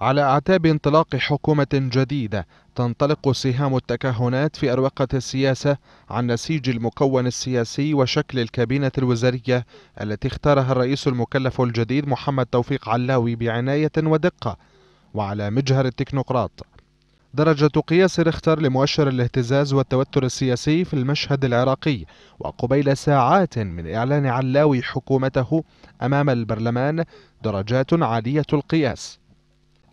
على أعتاب انطلاق حكومة جديدة تنطلق سهام التكهنات في أروقة السياسة عن نسيج المكون السياسي وشكل الكابينة الوزارية التي اختارها الرئيس المكلف الجديد محمد توفيق علاوي بعناية ودقة وعلى مجهر التكنوقراط درجة قياس رختر لمؤشر الاهتزاز والتوتر السياسي في المشهد العراقي وقبيل ساعات من إعلان علاوي حكومته أمام البرلمان درجات عالية القياس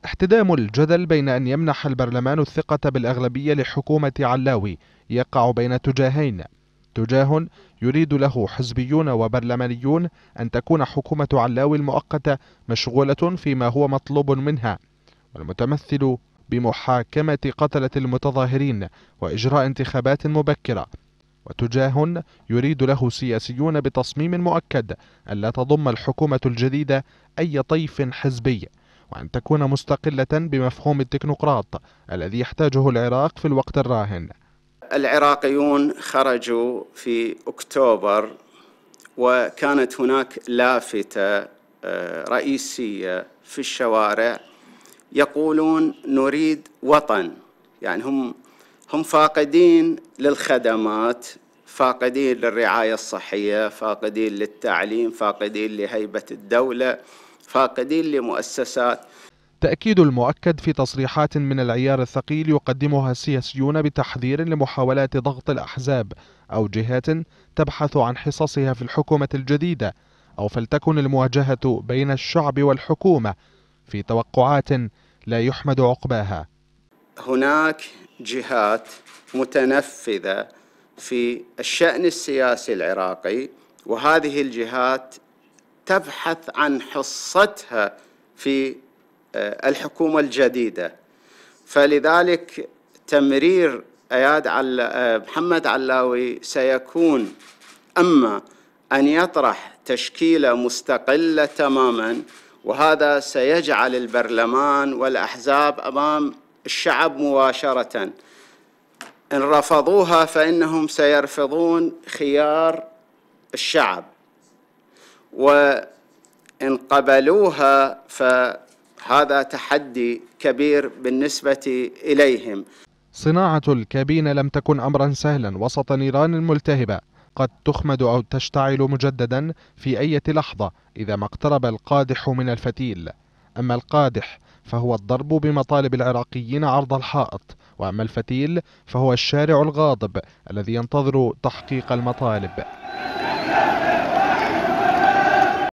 احتدام الجدل بين أن يمنح البرلمان الثقة بالأغلبية لحكومة علاوي يقع بين تجاهين تجاه يريد له حزبيون وبرلمانيون أن تكون حكومة علاوي المؤقتة مشغولة فيما هو مطلوب منها والمتمثل بمحاكمة قتلة المتظاهرين وإجراء انتخابات مبكرة وتجاه يريد له سياسيون بتصميم مؤكد ألا تضم الحكومة الجديدة أي طيف حزبي وأن تكون مستقلة بمفهوم التكنوقراط الذي يحتاجه العراق في الوقت الراهن العراقيون خرجوا في أكتوبر وكانت هناك لافتة آه، رئيسية في الشوارع يقولون نريد وطن يعني هم هم فاقدين للخدمات فاقدين للرعاية الصحية فاقدين للتعليم فاقدين لهيبة الدولة فاقدين لمؤسسات تأكيد المؤكد في تصريحات من العيار الثقيل يقدمها السياسيون بتحذير لمحاولات ضغط الأحزاب أو جهات تبحث عن حصصها في الحكومة الجديدة أو فلتكن المواجهة بين الشعب والحكومة في توقعات لا يحمد عقباها هناك جهات متنفذة في الشأن السياسي العراقي وهذه الجهات تبحث عن حصتها في آه، الحكومة الجديدة فلذلك تمرير اياد عل... آه، محمد علاوي سيكون اما ان يطرح تشكيله مستقله تماما وهذا سيجعل البرلمان والاحزاب امام الشعب مباشره ان رفضوها فانهم سيرفضون خيار الشعب وإن قبلوها فهذا تحدي كبير بالنسبة إليهم صناعة الكابينة لم تكن أمرا سهلا وسط نيران ملتهبة قد تخمد أو تشتعل مجددا في أي لحظة إذا ما اقترب القادح من الفتيل أما القادح فهو الضرب بمطالب العراقيين عرض الحائط وأما الفتيل فهو الشارع الغاضب الذي ينتظر تحقيق المطالب